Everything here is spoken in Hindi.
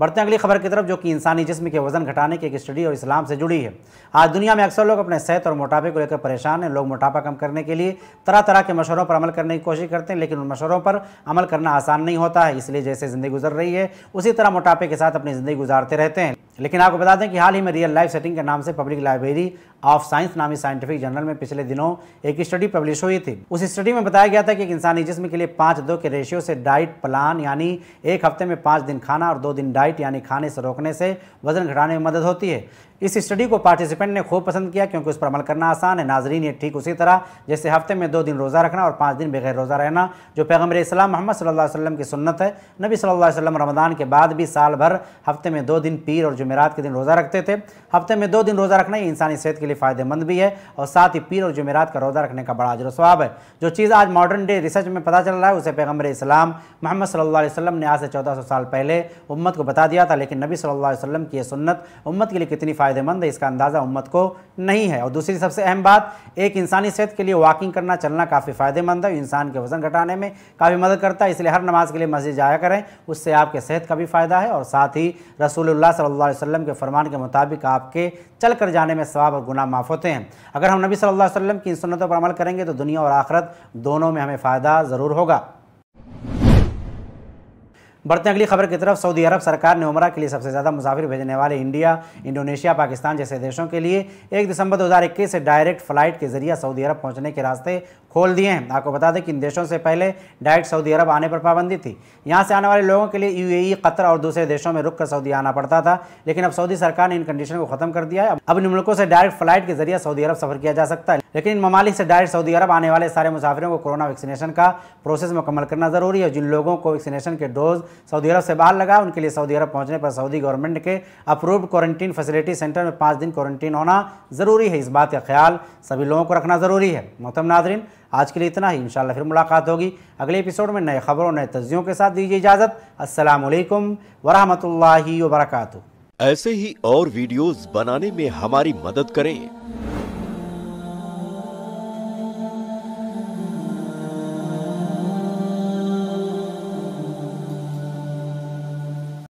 बढ़ते हैं अगली खबर की तरफ जो कि इंसानी जिस्म के वजन घटाने की एक स्टडी और इस्लाम से जुड़ी है आज दुनिया में अक्सर लोग अपने सेहत और मोटापे को लेकर परेशान हैं लोग मोटापा कम करने के लिए तरह तरह के मशवरों पर अमल करने की कोशिश करते हैं लेकिन उन मशवरों पर अमल करना आसान नहीं होता है इसलिए जैसे ज़िंदगी गुजर रही है उसी तरह मोटापे के साथ अपनी ज़िंदगी गुजारते रहते हैं लेकिन आपको बता दें कि हाल ही में रियल लाइफ सेटिंग के नाम से पब्लिक लाइब्रेरी ऑफ साइंस नामी साइंटिफिक जर्नल में पिछले दिनों एक स्टडी पब्लिश हुई थी उस स्टडी में बताया गया था कि एक इंसानी जिसम के लिए पाँच दो के रेशियो से डाइट प्लान यानी एक हफ्ते में पाँच दिन खाना और दो दिन डाइट यानी खाने से रोकने से वजन घटाने में मदद होती है इस स्टडी को पार्टिसिपेंट ने खूब पसंद किया क्योंकि उस पर अमल करना आसान है नाजरीन ये ठीक उसी तरह जैसे हफ्ते में दो दिन रोज़ा रखना और पाँच दिन बगैर रोज़ा रहना जो पैगम्बर इस्लाम मोहम्मद सल्लल्लाहु अलैहि वसल्लम की सुन्नत है नबी सल्लल्लाहु अलैहि वसल्लम रमदान के बाद भी साल भर हफ्ते में दो दिन पीर और जमेरात के दिन रोज़ा रखते थे हफ्ते में दो दिन रोज़ा रखना इंसानी सेहत के लिए फ़ायदेमंद भी है और साथ ही पीर और जमेरात का रोज़ा रखने का बड़ा अजर स्वाब है जो चीज़ आज मॉडर्न डे रिसर्च में पता चल रहा है उसे पैगम्बर इस्लाम मोहम्मद सल्ला वसलम ने आज से चौदह साल पहले उम्मत को बता दिया था लेकिन नबी सल्ला वसलम की यह सुन्नत उम्मत के लिए कितनी फ़ायदेमंद है इसका अंदाज़ा उम्मत को नहीं है और दूसरी सबसे अहम बात एक इंसानी सेहत के लिए वॉकिंग करना चलना काफ़ी फ़ायदेमंद है इंसान के वजन घटाने में काफ़ी मदद करता है इसलिए हर नमाज के लिए मस्जिद जाया करें उससे आपके सेहत का भी फ़ायदा है और साथ ही रसूलुल्लाह सल्लल्लाहु अलैहि वसल्लम के फरमान के मुताबिक आपके चल कर जाने में स्वाब और गुना माफ़ होते हैं अगर हम नबी सल्ला अलैहि की इन सुनतों पर अमल करेंगे तो दुनिया और आखरत दोनों में हमें फ़ायदा ज़रूर होगा बढ़ते अगली खबर की तरफ सऊदी अरब सरकार ने उमरा के लिए सबसे ज़्यादा मुसाफिर भेजने वाले इंडिया इंडोनेशिया पाकिस्तान जैसे देशों के लिए एक दिसंबर 2021 से डायरेक्ट फ्लाइट के जरिए सऊदी अरब पहुंचने के रास्ते खोल दिए हैं आपको बता दें कि इन देशों से पहले डायरेक्ट सऊदी अरब आने पर पाबंदी थी यहाँ से आने वाले लोगों के लिए यू कतर और दूसरे देशों में रुक कर सऊदी आना पड़ता था लेकिन अब सऊदी सरकार ने इन कंडीशन को खत्म कर दिया है अब इन मुल्कों से डायरेक्ट फ्लाइट के जरिए सऊदी अरब सफर किया जा सकता है लेकिन इन ममालिक से डायरेक्ट सऊदी अरब आने वाले सारे मुसाफिरों को कोरोना वैक्सीनेशन का प्रोसेस मुकम्मल करना जरूरी है जिन लोगों को वैक्सीनेशन के डोज सऊदी अरब से बाहर लगा उनके लिए सऊदी अरब पहुंचने पर सऊदी गवर्नमेंट के अप्रूव्ड क्वारंटीन फैसिलिटी सेंटर में पाँच दिन क्वारंटीन होना ज़रूरी है इस बात का ख्याल सभी लोगों को रखना ज़रूरी है मोहतम नाजरीन आज के लिए इतना ही इंशाल्लाह फिर मुलाकात होगी अगले एपिसोड में नए खबरों नए तजियों के साथ दीजिए इजाज़त असलकम वरहमल वरक ऐसे ही और वीडियोज़ बनाने में हमारी मदद करें